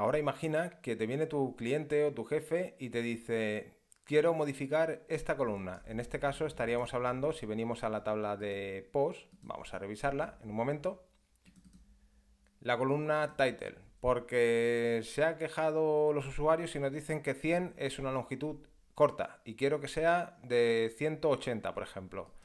Ahora imagina que te viene tu cliente o tu jefe y te dice, quiero modificar esta columna. En este caso estaríamos hablando, si venimos a la tabla de post, vamos a revisarla en un momento, la columna title, porque se ha quejado los usuarios y nos dicen que 100 es una longitud corta y quiero que sea de 180, por ejemplo.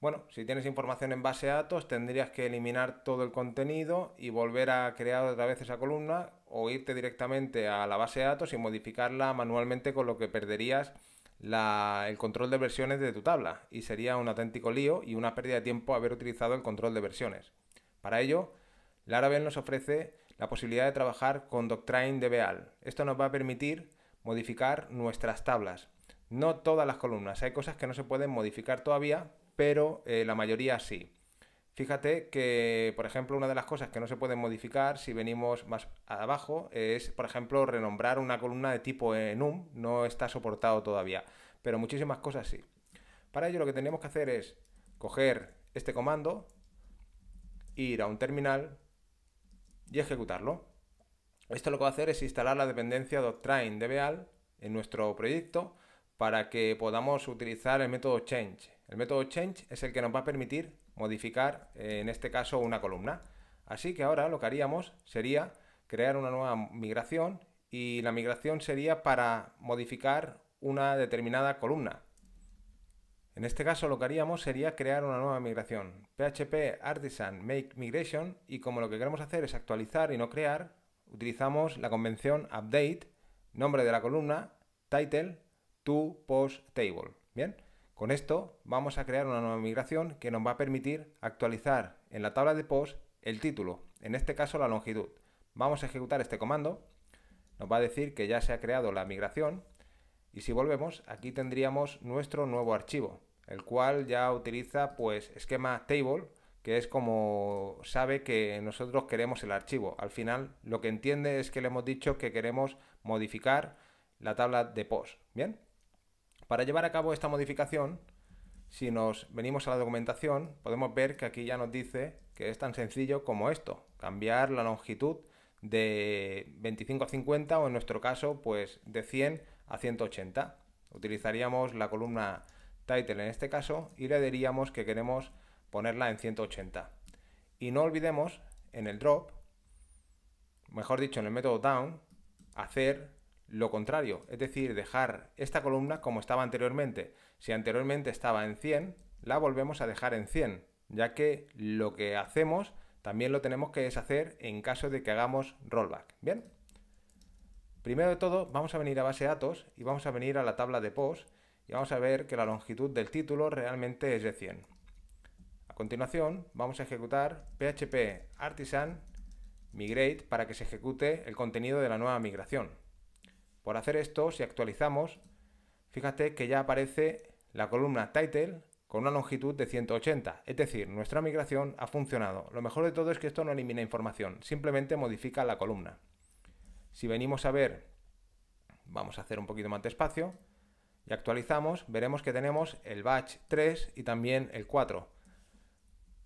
Bueno, si tienes información en base de datos, tendrías que eliminar todo el contenido y volver a crear otra vez esa columna o irte directamente a la base de datos y modificarla manualmente con lo que perderías el control de versiones de tu tabla. Y sería un auténtico lío y una pérdida de tiempo haber utilizado el control de versiones. Para ello, Laravel nos ofrece la posibilidad de trabajar con Doctrine DBAL. Esto nos va a permitir modificar nuestras tablas. No todas las columnas, hay cosas que no se pueden modificar todavía pero eh, la mayoría sí. Fíjate que, por ejemplo, una de las cosas que no se pueden modificar si venimos más abajo es, por ejemplo, renombrar una columna de tipo enum, no está soportado todavía, pero muchísimas cosas sí. Para ello lo que tenemos que hacer es coger este comando, ir a un terminal y ejecutarlo. Esto lo que va a hacer es instalar la dependencia Doctrine de en nuestro proyecto para que podamos utilizar el método change. El método change es el que nos va a permitir modificar, eh, en este caso, una columna. Así que ahora lo que haríamos sería crear una nueva migración y la migración sería para modificar una determinada columna. En este caso lo que haríamos sería crear una nueva migración, php artisan make migration, y como lo que queremos hacer es actualizar y no crear, utilizamos la convención update, nombre de la columna, title, to post table. Bien, con esto vamos a crear una nueva migración que nos va a permitir actualizar en la tabla de post el título, en este caso la longitud. Vamos a ejecutar este comando, nos va a decir que ya se ha creado la migración y si volvemos aquí tendríamos nuestro nuevo archivo, el cual ya utiliza pues esquema table, que es como sabe que nosotros queremos el archivo. Al final lo que entiende es que le hemos dicho que queremos modificar la tabla de post, ¿bien? Para llevar a cabo esta modificación, si nos venimos a la documentación, podemos ver que aquí ya nos dice que es tan sencillo como esto, cambiar la longitud de 25 a 50 o en nuestro caso pues de 100 a 180. Utilizaríamos la columna title en este caso y le diríamos que queremos ponerla en 180. Y no olvidemos en el drop, mejor dicho en el método down, hacer lo contrario, es decir, dejar esta columna como estaba anteriormente. Si anteriormente estaba en 100, la volvemos a dejar en 100, ya que lo que hacemos también lo tenemos que deshacer en caso de que hagamos rollback. Bien, primero de todo vamos a venir a base de datos y vamos a venir a la tabla de post y vamos a ver que la longitud del título realmente es de 100. A continuación vamos a ejecutar php artisan migrate para que se ejecute el contenido de la nueva migración. Por hacer esto, si actualizamos, fíjate que ya aparece la columna title con una longitud de 180, es decir, nuestra migración ha funcionado. Lo mejor de todo es que esto no elimina información, simplemente modifica la columna. Si venimos a ver, vamos a hacer un poquito más de espacio, y actualizamos, veremos que tenemos el batch 3 y también el 4.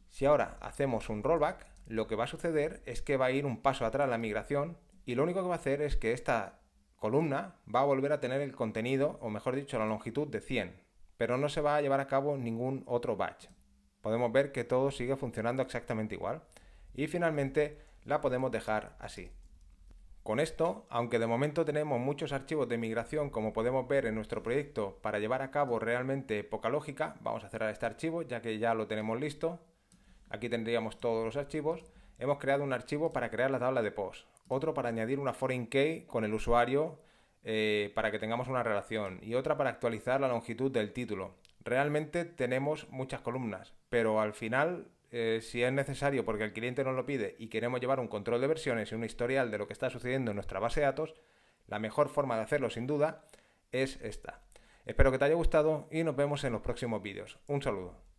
Si ahora hacemos un rollback, lo que va a suceder es que va a ir un paso atrás la migración y lo único que va a hacer es que esta columna va a volver a tener el contenido, o mejor dicho, la longitud de 100, pero no se va a llevar a cabo ningún otro batch. Podemos ver que todo sigue funcionando exactamente igual. Y finalmente la podemos dejar así. Con esto, aunque de momento tenemos muchos archivos de migración como podemos ver en nuestro proyecto para llevar a cabo realmente poca lógica, vamos a cerrar este archivo ya que ya lo tenemos listo. Aquí tendríamos todos los archivos hemos creado un archivo para crear la tabla de post, otro para añadir una foreign key con el usuario eh, para que tengamos una relación y otra para actualizar la longitud del título. Realmente tenemos muchas columnas, pero al final, eh, si es necesario porque el cliente nos lo pide y queremos llevar un control de versiones y un historial de lo que está sucediendo en nuestra base de datos, la mejor forma de hacerlo sin duda es esta. Espero que te haya gustado y nos vemos en los próximos vídeos. Un saludo.